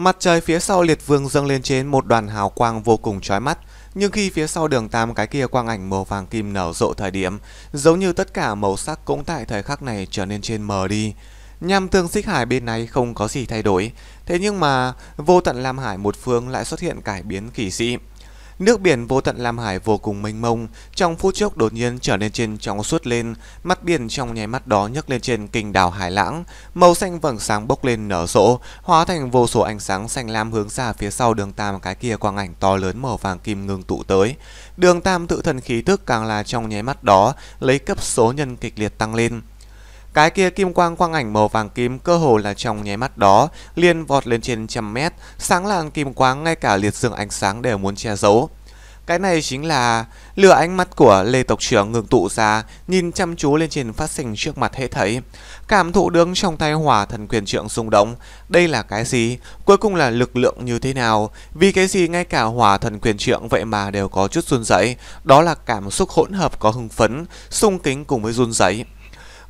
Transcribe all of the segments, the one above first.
Mặt trời phía sau liệt vương dâng lên trên một đoàn hào quang vô cùng trói mắt, nhưng khi phía sau đường tam cái kia quang ảnh màu vàng kim nở rộ thời điểm, giống như tất cả màu sắc cũng tại thời khắc này trở nên trên mờ đi. Nhằm tương xích hải bên này không có gì thay đổi, thế nhưng mà vô tận Lam Hải một phương lại xuất hiện cải biến kỳ sĩ. Nước biển vô tận Lam Hải vô cùng mênh mông, trong phút chốc đột nhiên trở nên trên trong suốt lên, mắt biển trong nháy mắt đó nhấc lên trên kinh đảo Hải Lãng, màu xanh vầng sáng bốc lên nở rộ, hóa thành vô số ánh sáng xanh lam hướng ra phía sau đường tam cái kia quang ảnh to lớn màu vàng kim ngừng tụ tới. Đường tam tự thân khí tức càng là trong nháy mắt đó lấy cấp số nhân kịch liệt tăng lên, cái kia kim quang quang ảnh màu vàng kim cơ hồ là trong nháy mắt đó, liền vọt lên trên trăm mét, sáng lạn kim quang ngay cả liệt dương ánh sáng đều muốn che giấu. Cái này chính là lửa ánh mắt của Lê Tộc trưởng ngừng tụ ra, nhìn chăm chú lên trên phát sinh trước mặt hệ thấy. Cảm thụ đứng trong tay hỏa thần quyền trượng rung động. Đây là cái gì? Cuối cùng là lực lượng như thế nào? Vì cái gì ngay cả hỏa thần quyền trượng vậy mà đều có chút run rẩy Đó là cảm xúc hỗn hợp có hưng phấn, sung kính cùng với run rẩy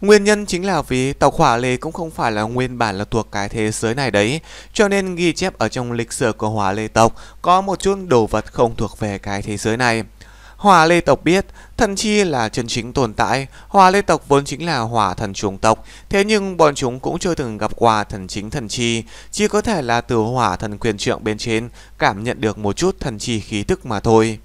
Nguyên nhân chính là vì tàu khỏa lê cũng không phải là nguyên bản là thuộc cái thế giới này đấy, cho nên ghi chép ở trong lịch sử của hỏa lê tộc có một chút đồ vật không thuộc về cái thế giới này. Hỏa Lê tộc biết, thần chi là chân chính tồn tại, Hỏa Lê tộc vốn chính là hỏa thần chủng tộc, thế nhưng bọn chúng cũng chưa từng gặp qua thần chính thần chi, chỉ có thể là từ hỏa thần quyền trượng bên trên cảm nhận được một chút thần chi khí tức mà thôi.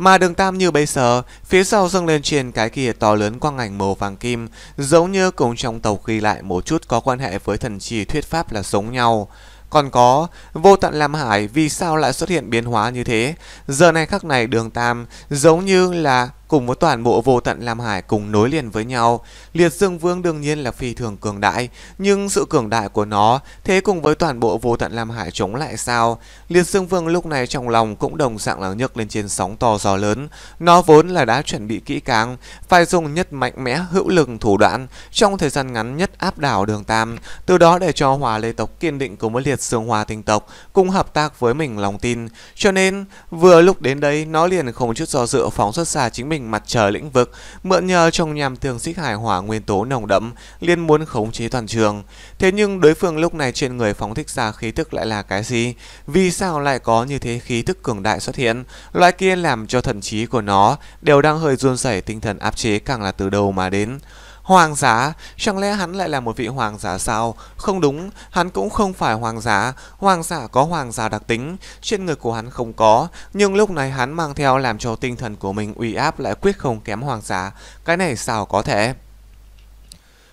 Mà đường tam như bây giờ, phía sau dâng lên trên cái kia to lớn quang ảnh màu vàng kim, giống như cùng trong tàu ghi lại một chút có quan hệ với thần trì thuyết pháp là giống nhau. Còn có, vô tận Lam Hải vì sao lại xuất hiện biến hóa như thế? Giờ này khắc này đường tam giống như là cùng với toàn bộ vô tận Lam Hải cùng nối liền với nhau. Liệt Dương Vương đương nhiên là phi thường cường đại, nhưng sự cường đại của nó thế cùng với toàn bộ vô tận Lam Hải chống lại sao? Liệt Dương Vương lúc này trong lòng cũng đồng dạng là nhấc lên trên sóng to gió lớn. Nó vốn là đã chuẩn bị kỹ càng, phải dùng nhất mạnh mẽ hữu lực thủ đoạn trong thời gian ngắn nhất áp đảo Đường Tam, từ đó để cho Hòa Lê tộc kiên định cùng với Liệt Dương Hòa Tinh tộc cùng hợp tác với mình lòng tin. Cho nên vừa lúc đến đây nó liền không chút do dự phóng xuất xa chính mình hình mặt trời lĩnh vực, mượn nhờ trong nhằm tường xích hải hỏa nguyên tố nồng đậm, liên muốn khống chế toàn trường. Thế nhưng đối phương lúc này trên người phóng thích ra khí tức lại là cái gì? Vì sao lại có như thế khí tức cường đại xuất hiện? Loại kia làm cho thần trí của nó đều đang hơi run rẩy tinh thần áp chế càng là từ đầu mà đến. Hoàng giả, chẳng lẽ hắn lại là một vị hoàng giả sao? Không đúng, hắn cũng không phải hoàng giả. Hoàng giả có hoàng giả đặc tính, trên người của hắn không có. Nhưng lúc này hắn mang theo làm cho tinh thần của mình uy áp lại quyết không kém hoàng giả. Cái này sao có thể?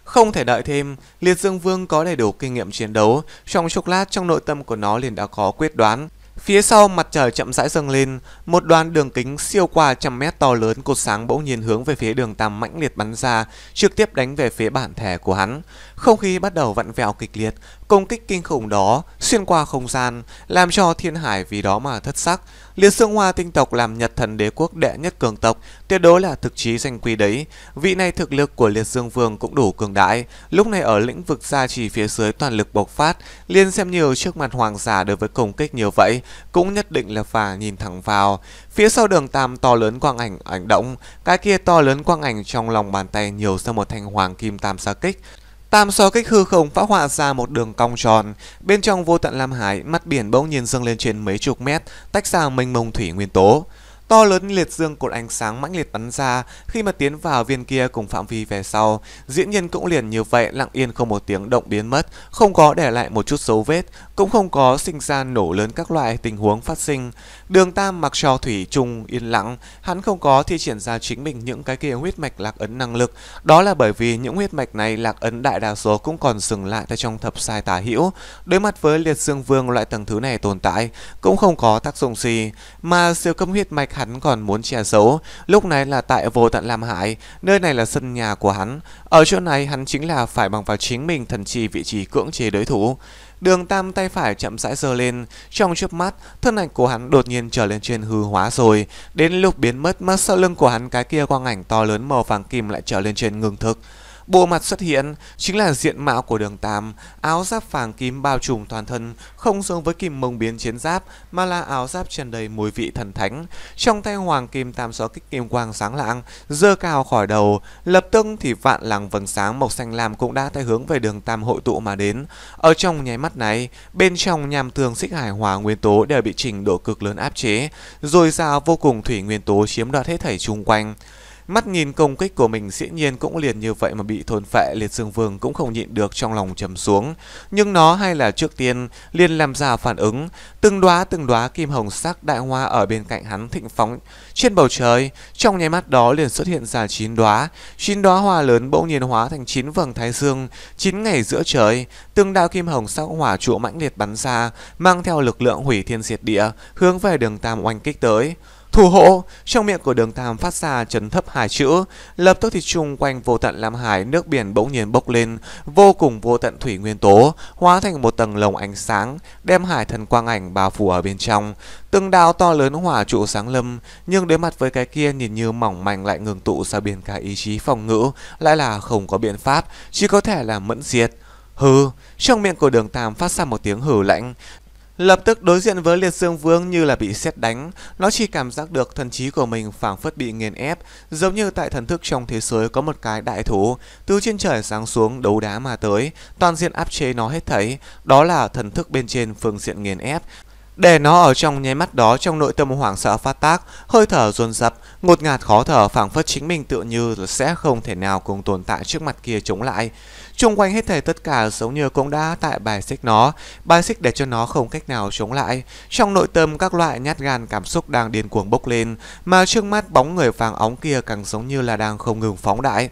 Không thể đợi thêm, Liệt Dương Vương có đầy đủ kinh nghiệm chiến đấu, trong chốc lát trong nội tâm của nó liền đã có quyết đoán, Phía sau mặt trời chậm rãi dâng lên, một đoàn đường kính siêu qua trăm mét to lớn cột sáng bỗng nhiên hướng về phía đường Tam mãnh liệt bắn ra, trực tiếp đánh về phía bản thể của hắn. Không khí bắt đầu vặn vẹo kịch liệt, công kích kinh khủng đó xuyên qua không gian, làm cho thiên hải vì đó mà thất sắc, Liên Xương Hoa tinh tộc làm Nhật thần đế quốc đệ nhất cường tộc, tuyệt đối là thực chí danh quy đấy. Vị này thực lực của Liệt Dương Vương cũng đủ cường đại. Lúc này ở lĩnh vực gia trì phía dưới toàn lực bộc phát, Liên xem nhiều trước mặt hoàng giả đối với công kích như vậy, cũng nhất định là phải nhìn thẳng vào. Phía sau đường tam to lớn quang ảnh ảnh động, cái kia to lớn quang ảnh trong lòng bàn tay nhiều ra một thanh hoàng kim tam xa kích. Tam so kích hư không phá họa ra một đường cong tròn. Bên trong vô tận Lam Hải, mắt biển bỗng nhiên dâng lên trên mấy chục mét, tách ra mênh mông thủy nguyên tố. To lớn liệt dương cột ánh sáng mãnh liệt bắn ra khi mà tiến vào viên kia cùng phạm vi về sau. Diễn nhiên cũng liền như vậy lặng yên không một tiếng động biến mất, không có để lại một chút dấu vết, cũng không có sinh ra nổ lớn các loại tình huống phát sinh. Đường Tam mặc cho thủy chung yên lặng, hắn không có thi triển ra chính mình những cái kia huyết mạch lạc ấn năng lực. Đó là bởi vì những huyết mạch này lạc ấn đại đa số cũng còn dừng lại tại trong thập sai tả hữu. Đối mặt với liệt dương vương loại tầng thứ này tồn tại cũng không có tác dụng gì, mà siêu cấp huyết mạch hắn còn muốn che giấu Lúc này là tại vô tận Lam Hải Nơi này là sân nhà của hắn Ở chỗ này hắn chính là phải bằng vào chính mình Thần trì vị trí cưỡng chế đối thủ Đường tam tay phải chậm rãi giơ lên Trong chớp mắt Thân ảnh của hắn đột nhiên trở lên trên hư hóa rồi Đến lúc biến mất mất sau lưng của hắn cái kia quang ảnh to lớn màu vàng kim lại trở lên trên ngưng thực Bộ mặt xuất hiện chính là diện mạo của đường Tam, áo giáp vàng kim bao trùm toàn thân, không giống với kim mông biến chiến giáp mà là áo giáp tràn đầy mùi vị thần thánh. Trong tay hoàng kim tam gió kích kim quang sáng lạng, dơ cao khỏi đầu, lập tức thì vạn làng vầng sáng màu xanh lam cũng đã tay hướng về đường Tam hội tụ mà đến. Ở trong nháy mắt này, bên trong nham tường xích hải hòa nguyên tố đều bị trình độ cực lớn áp chế, rồi ra vô cùng thủy nguyên tố chiếm đoạt hết thảy chung quanh. Mắt nhìn công kích của mình dĩ nhiên cũng liền như vậy mà bị thôn phệ liệt dương vương cũng không nhịn được trong lòng trầm xuống. Nhưng nó hay là trước tiên liền làm ra phản ứng. Từng đóa từng đóa kim hồng sắc đại hoa ở bên cạnh hắn thịnh phóng trên bầu trời. Trong nháy mắt đó liền xuất hiện ra chín đóa chín đóa hoa lớn bỗng nhiên hóa thành chín vầng thái dương, chín ngày giữa trời. Từng đạo kim hồng sắc hỏa trụ mãnh liệt bắn ra, mang theo lực lượng hủy thiên diệt địa, hướng về đường tam oanh kích tới. Thủ hộ, trong miệng của đường Tam phát ra chấn thấp hai chữ, lập tức thì chung quanh vô tận Lam Hải nước biển bỗng nhiên bốc lên, vô cùng vô tận thủy nguyên tố, hóa thành một tầng lồng ánh sáng, đem hải thần quang ảnh bao phủ ở bên trong. Từng đào to lớn hỏa trụ sáng lâm, nhưng đối mặt với cái kia nhìn như mỏng manh lại ngừng tụ ra biển cả ý chí phòng ngự, lại là không có biện pháp, chỉ có thể là mẫn diệt. Hừ, trong miệng của đường Tam phát ra một tiếng hừ lạnh, Lập tức đối diện với liệt dương vương như là bị xét đánh, nó chỉ cảm giác được thần trí của mình phảng phất bị nghiền ép, giống như tại thần thức trong thế giới có một cái đại thủ, từ trên trời sáng xuống đấu đá mà tới, toàn diện áp chế nó hết thấy đó là thần thức bên trên phương diện nghiền ép, để nó ở trong nháy mắt đó trong nội tâm hoảng sợ phát tác, hơi thở ruồn rập, ngột ngạt khó thở phảng phất chính mình tựa như sẽ không thể nào cùng tồn tại trước mặt kia chống lại. Trung quanh hết thảy tất cả giống như cũng đã tại bài xích nó, bài xích để cho nó không cách nào chống lại. Trong nội tâm các loại nhát gan cảm xúc đang điên cuồng bốc lên, mà trước mắt bóng người vàng óng kia càng giống như là đang không ngừng phóng đại.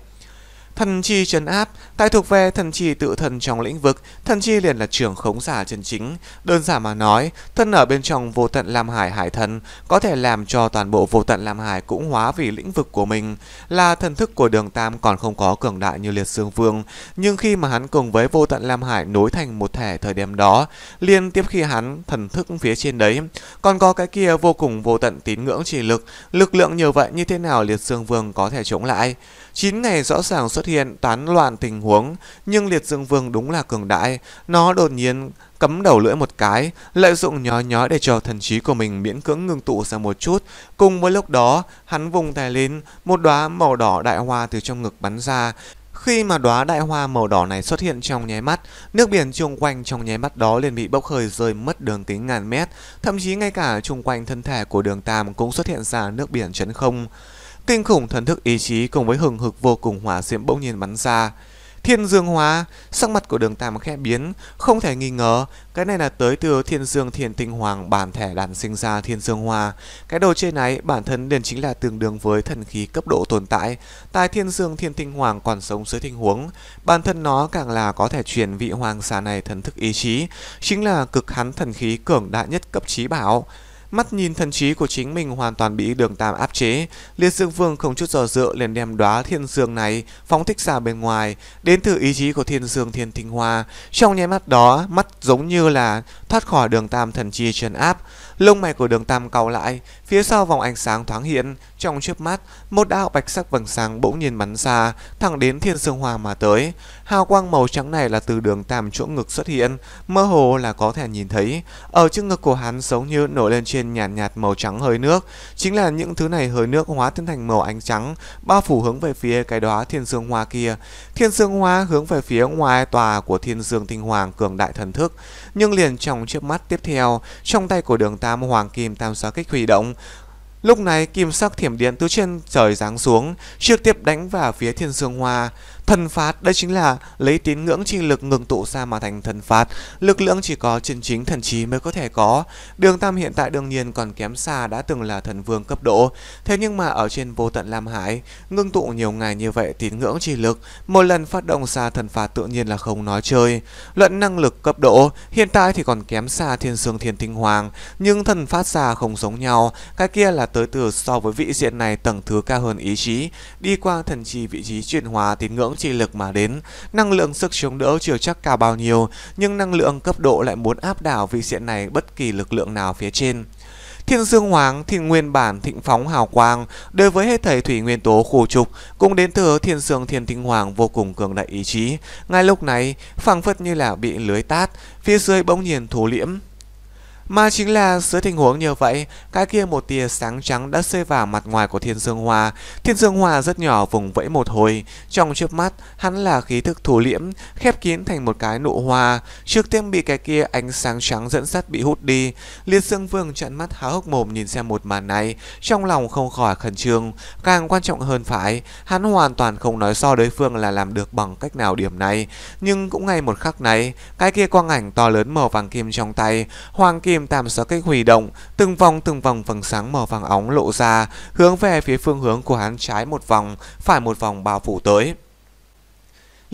Thần chi chấn áp, tại thuộc về thần chi tự thần trong lĩnh vực, thần chi liền là trưởng khống giả chân chính. Đơn giản mà nói, thân ở bên trong vô tận Lam Hải Hải Thần có thể làm cho toàn bộ vô tận Lam Hải cũng hóa vì lĩnh vực của mình. Là thần thức của đường Tam còn không có cường đại như Liệt xương Vương, nhưng khi mà hắn cùng với vô tận Lam Hải nối thành một thể thời điểm đó, liên tiếp khi hắn thần thức phía trên đấy, còn có cái kia vô cùng vô tận tín ngưỡng chỉ lực, lực lượng nhiều vậy như thế nào Liệt xương Vương có thể chống lại. 9 ngày rõ ràng xuất hiện tán loạn tình huống, nhưng Liệt Dương Vương đúng là cường đại, nó đột nhiên cấm đầu lưỡi một cái, lợi dụng nhói nhói để cho thần trí của mình miễn cưỡng ngưng tụ ra một chút. Cùng với lúc đó, hắn vùng tay lên, một đóa màu đỏ đại hoa từ trong ngực bắn ra, khi mà đóa đại hoa màu đỏ này xuất hiện trong nháy mắt, nước biển chung quanh trong nháy mắt đó liền bị bốc hơi rơi mất đường kính ngàn mét, thậm chí ngay cả chung quanh thân thể của đường Tam cũng xuất hiện ra nước biển chấn không. Kinh khủng thần thức ý chí cùng với hừng hực vô cùng hỏa diễm bỗng nhiên bắn ra. Thiên dương hóa, sắc mặt của đường tam khẽ biến, không thể nghi ngờ, cái này là tới từ thiên dương thiên tinh hoàng bản thể đàn sinh ra thiên dương hoa. Cái đồ chơi này bản thân liền chính là tương đương với thần khí cấp độ tồn tại, tại thiên dương thiên tinh hoàng còn sống dưới tình huống, bản thân nó càng là có thể truyền vị hoàng xà này thần thức ý chí, chính là cực hắn thần khí cường đại nhất cấp trí bảo. Mắt nhìn thần trí của chính mình hoàn toàn bị đường tam áp chế, Liệt Dương Vương không chút dò dự liền đem đóa thiên dương này phóng thích ra bên ngoài, đến từ ý chí của thiên dương thiên tinh hoa. Trong nháy mắt đó, mắt giống như là thoát khỏi đường tam thần chi trấn áp, Lông mày của đường tam cau lại, phía sau vòng ánh sáng thoáng hiện, trong chớp mắt, một đạo bạch sắc vầng sáng bỗng nhiên bắn ra, thẳng đến thiên sương hoa mà tới. Hào quang màu trắng này là từ đường tam chỗ ngực xuất hiện, mơ hồ là có thể nhìn thấy. Ở trước ngực của hắn giống như nổi lên trên nhàn nhạt, nhạt màu trắng hơi nước, chính là những thứ này hơi nước hóa thân thành màu ánh trắng, bao phủ hướng về phía cái đó thiên sương hoa kia. Thiên sương hoa hướng về phía ngoài tòa của thiên dương tinh hoàng cường đại thần thức, nhưng liền trong chớp mắt tiếp theo, trong tay của đường tam tam hoàng kim tam xá kích huy động. Lúc này kim sắc thiểm điện từ trên trời giáng xuống, trực tiếp đánh vào phía thiên sương hoa. Thần phạt đây chính là lấy tín ngưỡng chi lực ngừng tụ ra mà thành thần phạt, lực lượng chỉ có chân chính thần trí mới có thể có. Đường Tam hiện tại đương nhiên còn kém xa đã từng là thần vương cấp độ, thế nhưng mà ở trên vô tận Lam Hải, ngưng tụ nhiều ngày như vậy tín ngưỡng chi lực, một lần phát động ra thần phạt tự nhiên là không nói chơi. Luận năng lực cấp độ, hiện tại thì còn kém xa Thiên sương Thiên Tinh Hoàng, nhưng thần phát xa không giống nhau, cái kia là tới từ so với vị diện này tầng thứ cao hơn ý chí, đi qua thần trì vị trí chuyển hóa tín ngưỡng sóng trị lực mà đến. Năng lượng sức chống đỡ chưa chắc cao bao nhiêu, nhưng năng lượng cấp độ lại muốn áp đảo vị diện này bất kỳ lực lượng nào phía trên. Thiên Dương Hoàng thì nguyên bản thịnh phóng hào quang, đối với hết thầy thủy nguyên tố khu trục, cũng đến từ Thiên Dương Thiên Tinh Hoàng vô cùng cường đại ý chí. Ngay lúc này, phảng phất như là bị lưới tát, phía dưới bỗng nhiên thủ liễm, mà chính là dưới tình huống như vậy, cái kia một tia sáng trắng đã rơi vào mặt ngoài của Thiên Dương hòa. Thiên Dương hòa rất nhỏ vùng vẫy một hồi, trong chớp mắt, hắn là khí thức thủ liễm, khép kín thành một cái nụ hoa, trước tiên bị cái kia ánh sáng trắng dẫn dắt bị hút đi. Liệt Dương Vương trợn mắt há hốc mồm nhìn xem một màn này, trong lòng không khỏi khẩn trương, càng quan trọng hơn phải, hắn hoàn toàn không nói so đối phương là làm được bằng cách nào điểm này, nhưng cũng ngay một khắc này, cái kia quang ảnh to lớn màu vàng kim trong tay, hoàng kim kim tam sở kích hủy động, từng vòng từng vòng vầng sáng mờ vàng óng lộ ra, hướng về phía phương hướng của hắn trái một vòng, phải một vòng bao phủ tới.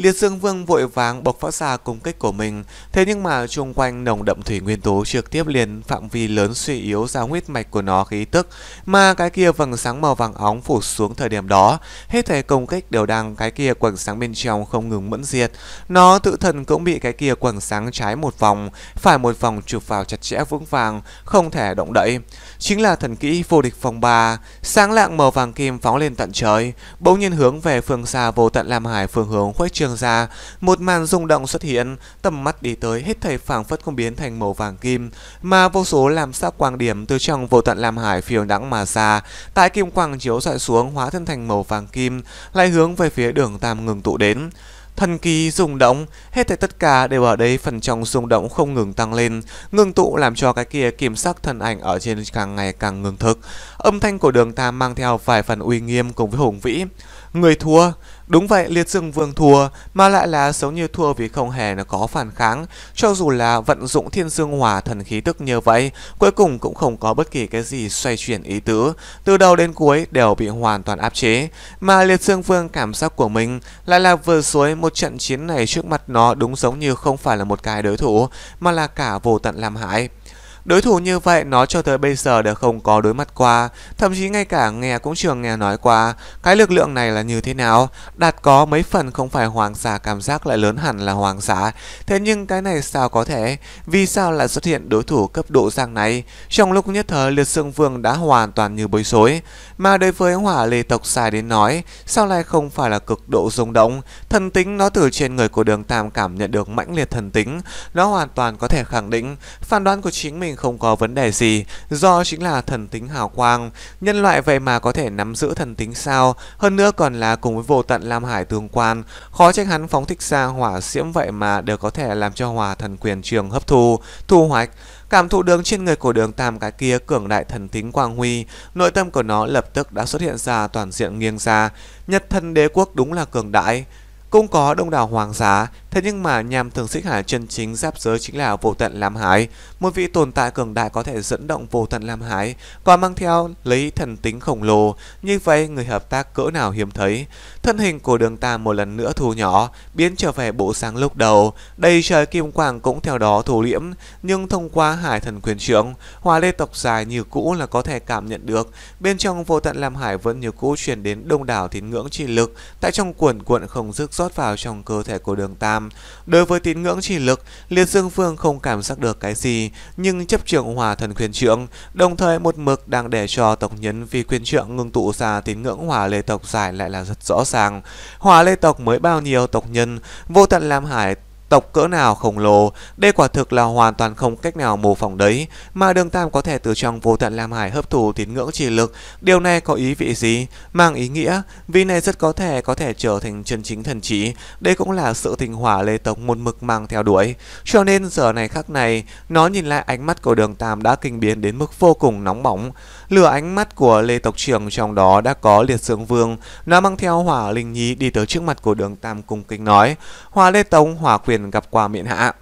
Liệt Dương Vương vội vàng bộc phát ra công kích của mình, thế nhưng mà xung quanh nồng đậm thủy nguyên tố trực tiếp liền phạm vi lớn suy yếu ra huyết mạch của nó khí tức, mà cái kia vầng sáng màu vàng óng phủ xuống thời điểm đó, hết thể công kích đều đang cái kia quầng sáng bên trong không ngừng mẫn diệt. Nó tự thân cũng bị cái kia quầng sáng trái một vòng, phải một vòng chụp vào chặt chẽ vững vàng, không thể động đậy. Chính là thần kỹ vô địch phòng ba sáng lạng màu vàng kim phóng lên tận trời, bỗng nhiên hướng về phương xa vô tận Lam Hải phương hướng khuếch trương trường ra, một màn rung động xuất hiện, tầm mắt đi tới hết thảy phảng phất không biến thành màu vàng kim, mà vô số làm sao quang điểm từ trong vô tận làm hải phiêu đắng mà ra, tại kim quang chiếu dọi xuống hóa thân thành màu vàng kim, lại hướng về phía đường tam ngừng tụ đến. Thần kỳ rung động, hết thảy tất cả đều ở đây phần trong rung động không ngừng tăng lên, ngừng tụ làm cho cái kia kiểm sắc thần ảnh ở trên càng ngày càng ngừng thực. Âm thanh của đường tam mang theo vài phần uy nghiêm cùng với hùng vĩ. Người thua, Đúng vậy, Liệt Dương Vương thua, mà lại là giống như thua vì không hề nó có phản kháng. Cho dù là vận dụng thiên dương hỏa thần khí tức như vậy, cuối cùng cũng không có bất kỳ cái gì xoay chuyển ý tứ. Từ đầu đến cuối đều bị hoàn toàn áp chế. Mà Liệt Dương Vương cảm giác của mình lại là vừa suối một trận chiến này trước mặt nó đúng giống như không phải là một cái đối thủ, mà là cả vô tận làm hại. Đối thủ như vậy nó cho tới bây giờ đều không có đối mặt qua, thậm chí ngay cả nghe cũng chưa nghe nói qua, cái lực lượng này là như thế nào, đạt có mấy phần không phải hoàng giả cảm giác lại lớn hẳn là hoàng giả, thế nhưng cái này sao có thể, vì sao lại xuất hiện đối thủ cấp độ giang này, trong lúc nhất thời liệt sương vương đã hoàn toàn như bối rối mà đối với hỏa lê tộc xài đến nói, sao lại không phải là cực độ rung động. Thần tính nó từ trên người của đường Tam cảm nhận được mãnh liệt thần tính, nó hoàn toàn có thể khẳng định phán đoán của chính mình không có vấn đề gì, do chính là thần tính hào quang. Nhân loại vậy mà có thể nắm giữ thần tính sao, hơn nữa còn là cùng với vô tận Lam Hải tương quan, khó trách hắn phóng thích ra hỏa diễm vậy mà đều có thể làm cho hỏa thần quyền trường hấp thu, thu hoạch. Cảm thụ đường trên người của đường tam cái kia cường đại thần tính quang huy, nội tâm của nó lập tức đã xuất hiện ra toàn diện nghiêng ra. Nhật thần đế quốc đúng là cường đại, cũng có đông đảo hoàng giá, thế nhưng mà nhằm thường xích hải chân chính giáp giới chính là vô tận Lam Hải. Một vị tồn tại cường đại có thể dẫn động vô tận Lam Hải, còn mang theo lấy thần tính khổng lồ, như vậy người hợp tác cỡ nào hiếm thấy. Thân hình của đường ta một lần nữa thu nhỏ, biến trở về bộ sáng lúc đầu, đầy trời kim quang cũng theo đó thu liễm, nhưng thông qua hải thần quyền trưởng, hòa lê tộc dài như cũ là có thể cảm nhận được, bên trong vô tận Lam Hải vẫn như cũ truyền đến đông đảo tín ngưỡng chi lực, tại trong cuồn cuộn không dứt rót vào trong cơ thể của đường Tam. Đối với tín ngưỡng chỉ lực, Liệt Dương phương không cảm giác được cái gì, nhưng chấp trưởng hòa thần khuyên trưởng đồng thời một mực đang để cho tộc nhân vì khuyên trưởng ngưng tụ ra tín ngưỡng hòa lê tộc giải lại là rất rõ ràng. Hòa lê tộc mới bao nhiêu tộc nhân, vô tận làm hải tộc cỡ nào khổng lồ, đây quả thực là hoàn toàn không cách nào mô phỏng đấy, mà Đường Tam có thể từ trong vô tận Lam Hải hấp thụ tín ngưỡng chỉ lực, điều này có ý vị gì? Mang ý nghĩa, vì này rất có thể có thể trở thành chân chính thần trí, đây cũng là sự tình hỏa lê tộc một mực mang theo đuổi. Cho nên giờ này khắc này, nó nhìn lại ánh mắt của Đường Tam đã kinh biến đến mức vô cùng nóng bỏng. Lửa ánh mắt của Lê Tộc Trường trong đó đã có liệt sương vương, nó mang theo hỏa linh nhí đi tới trước mặt của Đường Tam cung kính nói. Hỏa Lê Tông, hỏa quyền liền gặp qua miện hạ.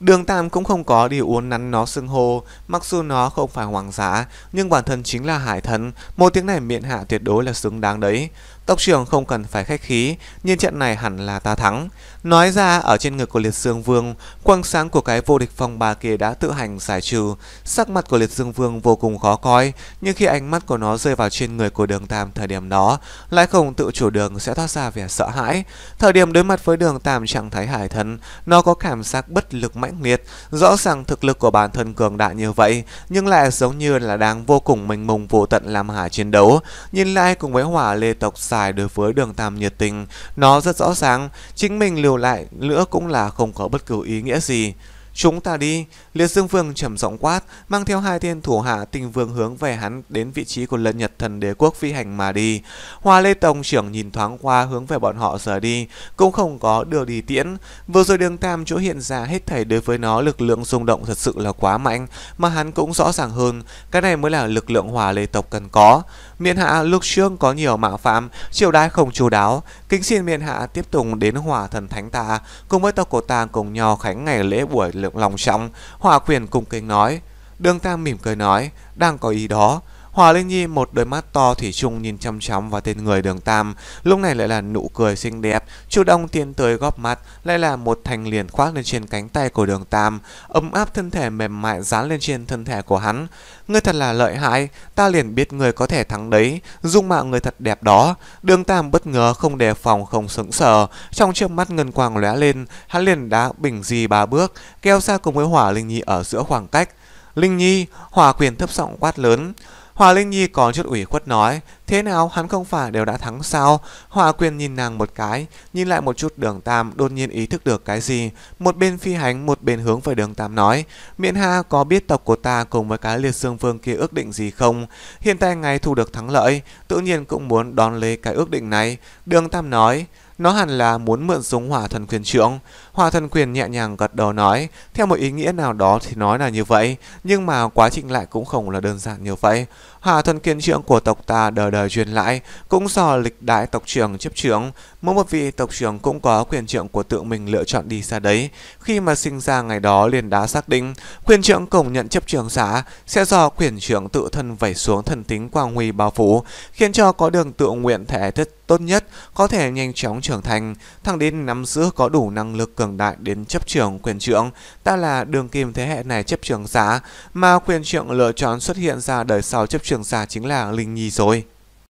Đường Tam cũng không có điều uốn nắn nó xưng hô, mặc dù nó không phải hoàng giá, nhưng bản thân chính là hải thần, một tiếng này miện hạ tuyệt đối là xứng đáng đấy. Tốc trưởng không cần phải khách khí, nhưng trận này hẳn là ta thắng. Nói ra, ở trên ngực của Liệt Dương Vương, quang sáng của cái vô địch phong ba kia đã tự hành giải trừ. Sắc mặt của Liệt Dương Vương vô cùng khó coi, nhưng khi ánh mắt của nó rơi vào trên người của đường Tam thời điểm đó, lại không tự chủ đường sẽ thoát ra vẻ sợ hãi. Thời điểm đối mặt với đường Tam trạng thái hải thần, nó có cảm giác bất lực mãnh liệt. Rõ ràng thực lực của bản thân cường đại như vậy, nhưng lại giống như là đang vô cùng mình mùng vô tận làm hại chiến đấu. Nhìn lại cùng với hỏa lê tộc dài đối với đường tam nhiệt tình, nó rất rõ ràng, chính mình liều lại nữa cũng là không có bất cứ ý nghĩa gì. Chúng ta đi, Liệt Dương Vương trầm giọng quát, mang theo hai tên thủ hạ tình vương hướng về hắn đến vị trí của lân nhật thần đế quốc phi hành mà đi. Hoa Lê Tông trưởng nhìn thoáng qua hướng về bọn họ rời đi, cũng không có đưa đi tiễn. Vừa rồi đường tam chỗ hiện ra hết thảy đối với nó lực lượng rung động thật sự là quá mạnh, mà hắn cũng rõ ràng hơn, cái này mới là lực lượng hòa lê tộc cần có. Miền hạ lúc trương có nhiều mạo phạm, triều đái không chú đáo, kính xin miền hạ tiếp tục đến hòa thần thánh ta, cùng với tộc cổ tàng cùng nhau khánh ngày lễ buổi lượng lòng trọng, hòa quyền cung kính nói. Đường Tam mỉm cười nói, đang có ý đó, Hòa Linh Nhi một đôi mắt to thủy chung nhìn chăm chăm vào tên người đường Tam, lúc này lại là nụ cười xinh đẹp, Chu Đông tiến tới góp mặt, lại là một thành liền khoác lên trên cánh tay của đường Tam, ấm áp thân thể mềm mại dán lên trên thân thể của hắn. Ngươi thật là lợi hại, ta liền biết người có thể thắng đấy, dung mạo người thật đẹp đó. Đường Tam bất ngờ không đề phòng không sững sờ, trong trước mắt ngân quang lóe lên, hắn liền đá bình di ba bước, kéo xa cùng với Hỏa Linh Nhi ở giữa khoảng cách. Linh Nhi, Hòa Quyền thấp giọng quát lớn, Hòa Linh Nhi có chút ủy khuất nói, thế nào hắn không phải đều đã thắng sao? Hòa Quyên nhìn nàng một cái, nhìn lại một chút đường Tam đột nhiên ý thức được cái gì. Một bên phi hành, một bên hướng về đường Tam nói, miện ha có biết tộc của ta cùng với cái liệt xương vương kia ước định gì không? Hiện tại ngày thu được thắng lợi, tự nhiên cũng muốn đón lấy cái ước định này. Đường Tam nói, nó hẳn là muốn mượn súng hỏa thần quyền trưởng. Hỏa thần quyền nhẹ nhàng gật đầu nói, theo một ý nghĩa nào đó thì nói là như vậy, nhưng mà quá trình lại cũng không là đơn giản như vậy. Hòa thuần kiên trưởng của tộc ta đời đời truyền lại, cũng do lịch đại tộc trưởng chấp trưởng, mỗi một vị tộc trưởng cũng có quyền trưởng của tự mình lựa chọn đi xa đấy. Khi mà sinh ra ngày đó liền đã xác định, quyền trưởng công nhận chấp trưởng giả sẽ do quyền trưởng tự thân vẩy xuống thần tính quang huy bao phủ, khiến cho có đường tự nguyện thể thức tốt nhất có thể nhanh chóng trưởng thành, thẳng đến nắm giữ có đủ năng lực cường đại đến chấp trưởng quyền trưởng, ta là đường kim thế hệ này chấp trưởng giả, mà quyền trưởng lựa chọn xuất hiện ra đời sau chấp trưởng Trường Sa chính là Linh Nhi rồi.